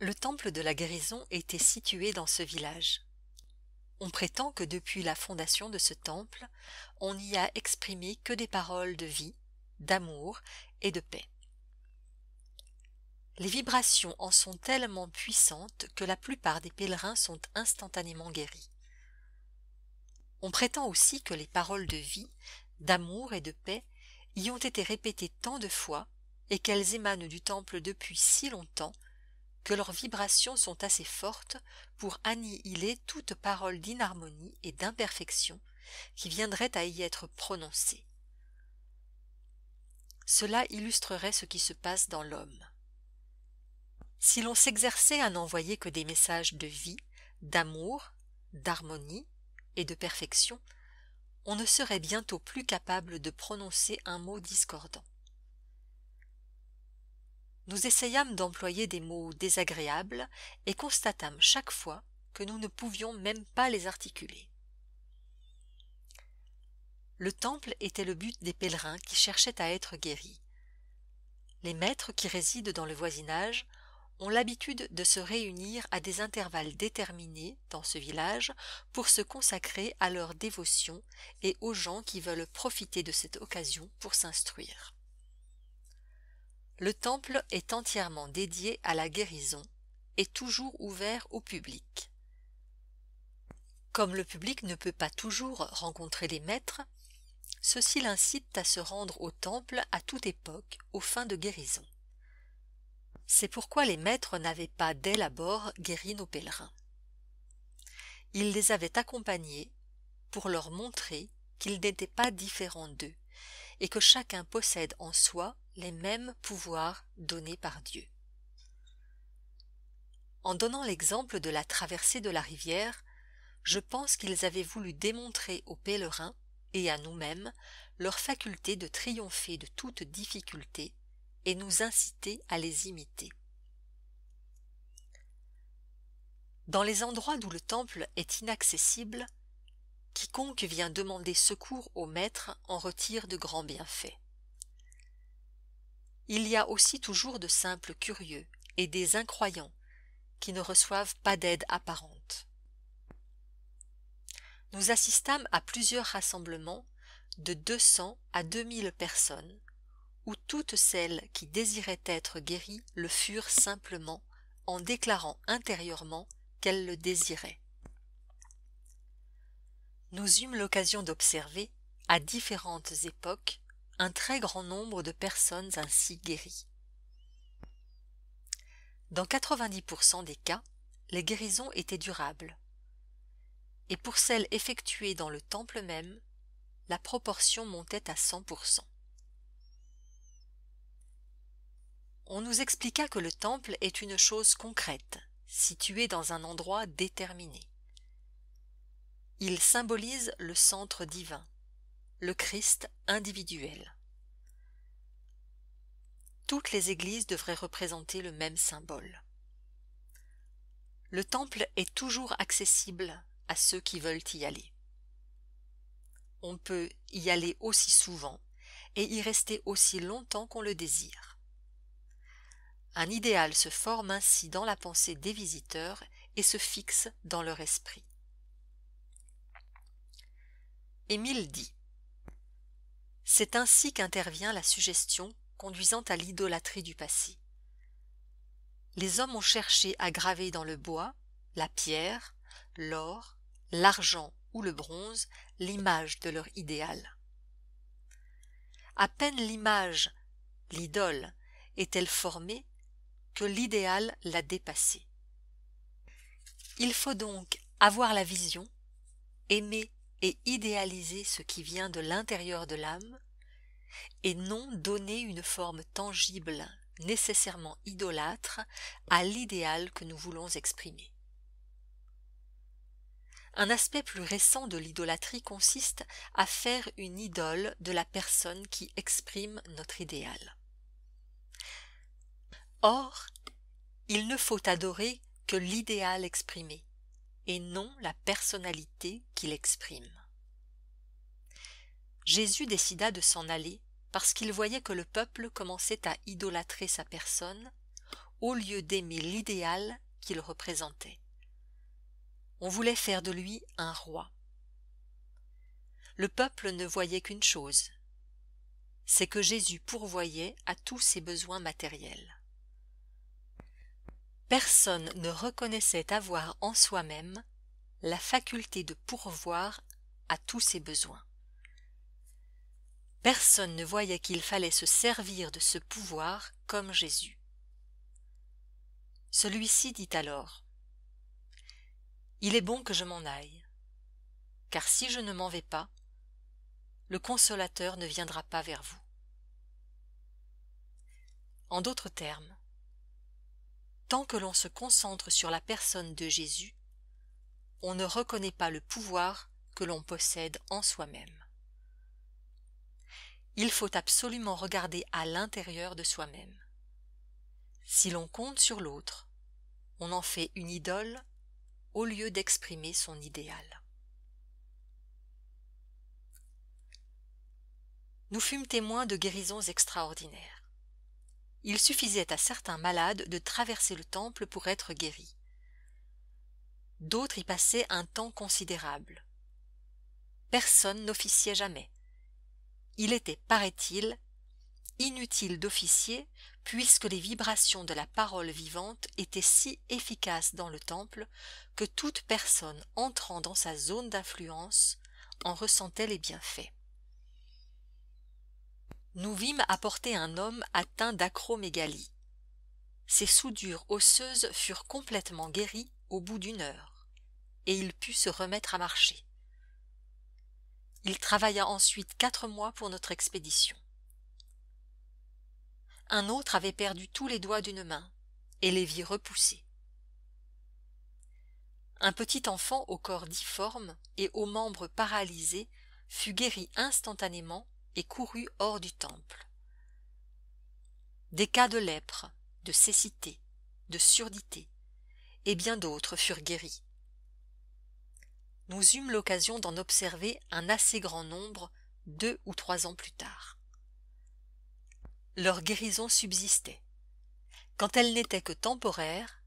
Le temple de la guérison était situé dans ce village. On prétend que depuis la fondation de ce temple, on n'y a exprimé que des paroles de vie, d'amour et de paix. Les vibrations en sont tellement puissantes que la plupart des pèlerins sont instantanément guéris. On prétend aussi que les paroles de vie, d'amour et de paix y ont été répétées tant de fois et qu'elles émanent du temple depuis si longtemps que leurs vibrations sont assez fortes pour annihiler toute parole d'inharmonie et d'imperfection qui viendrait à y être prononcée. Cela illustrerait ce qui se passe dans l'homme. Si l'on s'exerçait à n'envoyer que des messages de vie, d'amour, d'harmonie et de perfection, on ne serait bientôt plus capable de prononcer un mot discordant. Nous essayâmes d'employer des mots désagréables et constatâmes chaque fois que nous ne pouvions même pas les articuler. Le temple était le but des pèlerins qui cherchaient à être guéris. Les maîtres qui résident dans le voisinage ont l'habitude de se réunir à des intervalles déterminés dans ce village pour se consacrer à leur dévotion et aux gens qui veulent profiter de cette occasion pour s'instruire. Le temple est entièrement dédié à la guérison et toujours ouvert au public. Comme le public ne peut pas toujours rencontrer les maîtres, ceux-ci l'incitent à se rendre au temple à toute époque aux fins de guérison. C'est pourquoi les maîtres n'avaient pas dès l'abord guéri nos pèlerins. Ils les avaient accompagnés pour leur montrer qu'ils n'étaient pas différents d'eux et que chacun possède en soi les mêmes pouvoirs donnés par Dieu. En donnant l'exemple de la traversée de la rivière, je pense qu'ils avaient voulu démontrer aux pèlerins et à nous-mêmes leur faculté de triompher de toute difficulté et nous inciter à les imiter. Dans les endroits d'où le temple est inaccessible, Quiconque vient demander secours au maître en retire de grands bienfaits. Il y a aussi toujours de simples curieux et des incroyants qui ne reçoivent pas d'aide apparente. Nous assistâmes à plusieurs rassemblements de 200 à 2000 personnes, où toutes celles qui désiraient être guéries le furent simplement en déclarant intérieurement qu'elles le désiraient nous eûmes l'occasion d'observer, à différentes époques, un très grand nombre de personnes ainsi guéries. Dans 90% des cas, les guérisons étaient durables. Et pour celles effectuées dans le temple même, la proportion montait à 100%. On nous expliqua que le temple est une chose concrète, située dans un endroit déterminé. Il symbolise le centre divin, le Christ individuel. Toutes les églises devraient représenter le même symbole. Le temple est toujours accessible à ceux qui veulent y aller. On peut y aller aussi souvent et y rester aussi longtemps qu'on le désire. Un idéal se forme ainsi dans la pensée des visiteurs et se fixe dans leur esprit. Émile dit C'est ainsi qu'intervient la suggestion conduisant à l'idolâtrie du passé. Les hommes ont cherché à graver dans le bois, la pierre, l'or, l'argent ou le bronze l'image de leur idéal. À peine l'image, l'idole, est-elle formée que l'idéal l'a dépassée. Il faut donc avoir la vision, aimer et idéaliser ce qui vient de l'intérieur de l'âme, et non donner une forme tangible, nécessairement idolâtre, à l'idéal que nous voulons exprimer. Un aspect plus récent de l'idolâtrie consiste à faire une idole de la personne qui exprime notre idéal. Or, il ne faut adorer que l'idéal exprimé, et non la personnalité qu'il exprime. Jésus décida de s'en aller parce qu'il voyait que le peuple commençait à idolâtrer sa personne au lieu d'aimer l'idéal qu'il représentait. On voulait faire de lui un roi. Le peuple ne voyait qu'une chose, c'est que Jésus pourvoyait à tous ses besoins matériels. Personne ne reconnaissait avoir en soi-même la faculté de pourvoir à tous ses besoins. Personne ne voyait qu'il fallait se servir de ce pouvoir comme Jésus. Celui-ci dit alors Il est bon que je m'en aille, car si je ne m'en vais pas, le consolateur ne viendra pas vers vous. En d'autres termes, Tant que l'on se concentre sur la personne de Jésus, on ne reconnaît pas le pouvoir que l'on possède en soi-même. Il faut absolument regarder à l'intérieur de soi-même. Si l'on compte sur l'autre, on en fait une idole au lieu d'exprimer son idéal. Nous fûmes témoins de guérisons extraordinaires. Il suffisait à certains malades de traverser le temple pour être guéris. D'autres y passaient un temps considérable. Personne n'officiait jamais. Il était, paraît-il, inutile d'officier puisque les vibrations de la parole vivante étaient si efficaces dans le temple que toute personne entrant dans sa zone d'influence en ressentait les bienfaits nous vîmes apporter un homme atteint d'acromégalie. Ses soudures osseuses furent complètement guéries au bout d'une heure, et il put se remettre à marcher. Il travailla ensuite quatre mois pour notre expédition. Un autre avait perdu tous les doigts d'une main, et les vit repousser. Un petit enfant au corps difforme et aux membres paralysés fut guéri instantanément et courut hors du temple. Des cas de lèpre, de cécité, de surdité, et bien d'autres furent guéris. Nous eûmes l'occasion d'en observer un assez grand nombre deux ou trois ans plus tard. Leur guérison subsistait. Quand elle n'était que temporaire,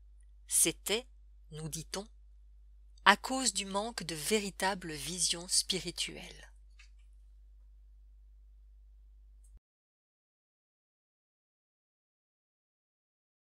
c'était, nous dit-on, à cause du manque de véritable vision spirituelle.